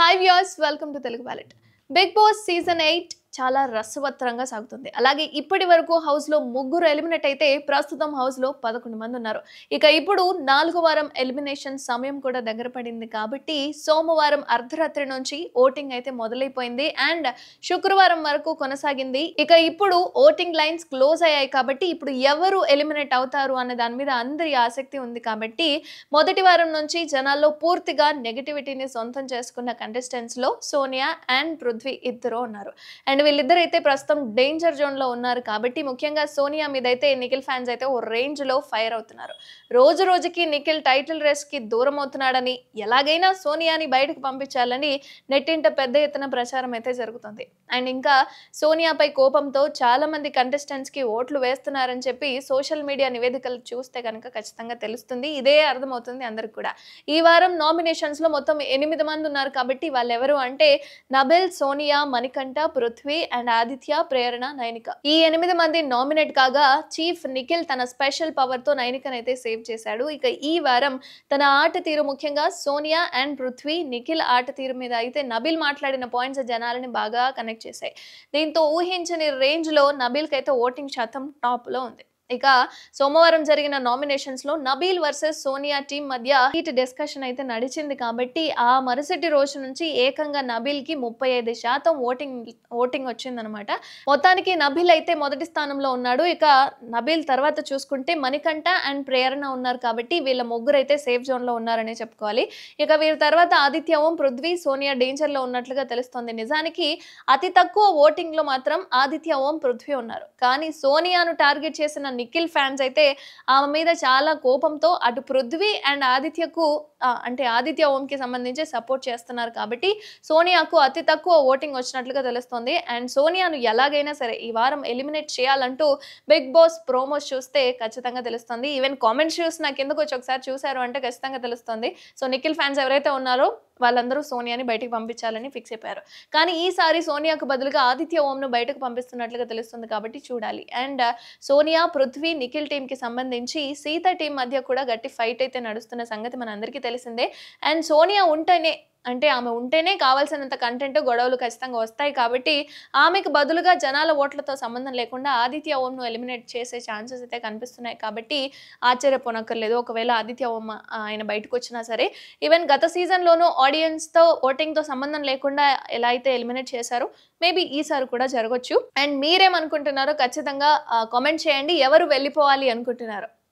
Hi viewers, welcome to Telugu Ballot. Big Boss Season 8 చాలా రసవత్తరంగా సాగుతుంది అలాగే ఇప్పటి వరకు హౌస్లో ముగ్గురు ఎలిమినేట్ అయితే ప్రస్తుతం హౌస్లో పదకొండు మంది ఉన్నారు ఇక ఇప్పుడు నాలుగు వారం ఎలిమినేషన్ సమయం కూడా దగ్గర పడింది కాబట్టి సోమవారం అర్ధరాత్రి నుంచి ఓటింగ్ అయితే మొదలైపోయింది అండ్ శుక్రవారం వరకు కొనసాగింది ఇక ఇప్పుడు ఓటింగ్ లైన్స్ క్లోజ్ అయ్యాయి కాబట్టి ఇప్పుడు ఎవరు ఎలిమినేట్ అవుతారు అనే దాని మీద అందరి ఆసక్తి ఉంది కాబట్టి మొదటి వారం నుంచి జనాల్లో పూర్తిగా నెగిటివిటీని సొంతం చేసుకున్న కంటెస్టెంట్స్లో సోనియా అండ్ పృథ్వీ ఇద్దరు ఉన్నారు అండ్ అండ్ వీళ్ళిద్దరు అయితే ప్రస్తుతం డేంజర్ జోన్ లో ఉన్నారు కాబట్టి ముఖ్యంగా సోనియా మీద అయితే నిఖిల్ ఫ్యాన్స్ అయితే ఓ రేంజ్ లో ఫైర్ అవుతున్నారు రోజు రోజుకి నిఖిల్ టైటిల్ కి దూరం అవుతున్నాడని ఎలాగైనా సోనియాని బయటకు పంపించాలని నెట్టింట పెద్ద ఎత్తున ప్రచారం అయితే జరుగుతుంది అండ్ ఇంకా సోనియాపై కోపంతో చాలామంది కి ఓట్లు వేస్తున్నారని చెప్పి సోషల్ మీడియా నివేదికలు చూస్తే కనుక ఖచ్చితంగా తెలుస్తుంది ఇదే అర్థమవుతుంది అందరికి కూడా ఈ వారం నామినేషన్స్ లో మొత్తం ఎనిమిది మంది ఉన్నారు కాబట్టి వాళ్ళెవరు అంటే నబెల్ సోనియా మణికంఠ పృథ్వీ పృథ్వీ అండ్ ఆదిత్య ప్రేరణ నైనిక ఈ ఎనిమిది మంది నామినేట్ కాగా చీఫ్ నిఖిల్ తన స్పెషల్ పవర్ తో నైనికనైతే సేవ్ చేశాడు ఇక ఈ వారం తన ఆట తీరు ముఖ్యంగా సోనియా అండ్ పృథ్వీ నిఖిల్ ఆట తీరు మీద అయితే నబిల్ మాట్లాడిన పాయింట్స్ జనాలని బాగా కనెక్ట్ చేశాయి దీంతో ఊహించని రేంజ్ లో నబిల్ కైతే ఓటింగ్ శాతం టాప్ లో ఉంది ఇక సోమవారం జరిగిన నామినేషన్స్ లో నబీల్ వర్సెస్ సోనియా టీం మధ్య హీట్ డిస్కషన్ అయితే నడిచింది కాబట్టి ఆ మరుసటి రోజు నుంచి ఏకంగా నబీల్ కి ముప్పై ఐదు శాతం ఓటింగ్ ఓటింగ్ వచ్చిందనమాట మొత్తానికి నబీల్ అయితే మొదటి స్థానంలో ఉన్నాడు ఇక నబీల్ తర్వాత చూసుకుంటే మణికంఠ అండ్ ప్రేరణ ఉన్నారు కాబట్టి వీళ్ళ ముగ్గురు అయితే సేఫ్ జోన్ లో ఉన్నారనే చెప్పుకోవాలి ఇక వీరి తర్వాత ఆదిత్య ఓం పృథ్వీ సోనియా డేంజర్ లో ఉన్నట్లుగా తెలుస్తోంది నిజానికి అతి తక్కువ ఓటింగ్ లో మాత్రం ఆదిత్య ఓం పృథ్వీ ఉన్నారు కానీ సోనియాను టార్గెట్ చేసిన నిఖిల్ ఫ్యాన్స్ అయితే ఆమె మీద చాలా కోపంతో అటు పృథ్వీ అండ్ ఆదిత్యకు అంటే ఆదిత్య ఓంకి సంబంధించి సపోర్ట్ చేస్తున్నారు కాబట్టి సోనియాకు అతి తక్కువ ఓటింగ్ వచ్చినట్లుగా తెలుస్తుంది అండ్ సోనియాను ఎలాగైనా సరే ఈ వారం ఎలిమినేట్ చేయాలంటూ బిగ్ బాస్ ప్రోమోస్ చూస్తే ఖచ్చితంగా తెలుస్తుంది ఈవెన్ కామెంట్స్ చూసి నాకు ఎందుకు వచ్చి ఒకసారి చూశారు అంటే ఖచ్చితంగా తెలుస్తుంది సో నిఖిల్ ఫ్యాన్స్ ఎవరైతే ఉన్నారో వాళ్ళందరూ సోనియాని బయటకు పంపించాలని ఫిక్స్ అయిపోయారు కానీ ఈసారి సోనియాకు బదులుగా ఆదిత్య ఓంను బయటకు పంపిస్తున్నట్లుగా తెలుస్తుంది కాబట్టి చూడాలి అండ్ uh, సోనియా పృథ్వీ నిఖిల్ టీంకి సంబంధించి సీత టీం మధ్య కూడా గట్టి ఫైట్ అయితే నడుస్తున్న సంగతి అందరికీ తెలిసిందే అండ్ సోనియా ఉంటేనే అంటే ఆమె ఉంటేనే కావాల్సినంత కంటెంట్ గొడవలు ఖచ్చితంగా వస్తాయి కాబట్టి ఆమెకు బదులుగా జనాల ఓట్లతో సంబంధం లేకుండా ఆదిత్య ను ఎలిమినేట్ చేసే ఛాన్సెస్ అయితే కనిపిస్తున్నాయి కాబట్టి ఆశ్చర్యపోనక్కర్లేదు ఒకవేళ ఆదిత్య ఓం ఆయన బయటకు వచ్చినా సరే ఈవెన్ గత సీజన్లోనూ ఆడియన్స్తో ఓటింగ్తో సంబంధం లేకుండా ఎలా అయితే ఎలిమినేట్ చేశారో మేబీ ఈసారి కూడా జరగచ్చు అండ్ మీరేమనుకుంటున్నారో ఖచ్చితంగా కామెంట్ చేయండి ఎవరు వెళ్ళిపోవాలి అనుకుంటున్నారో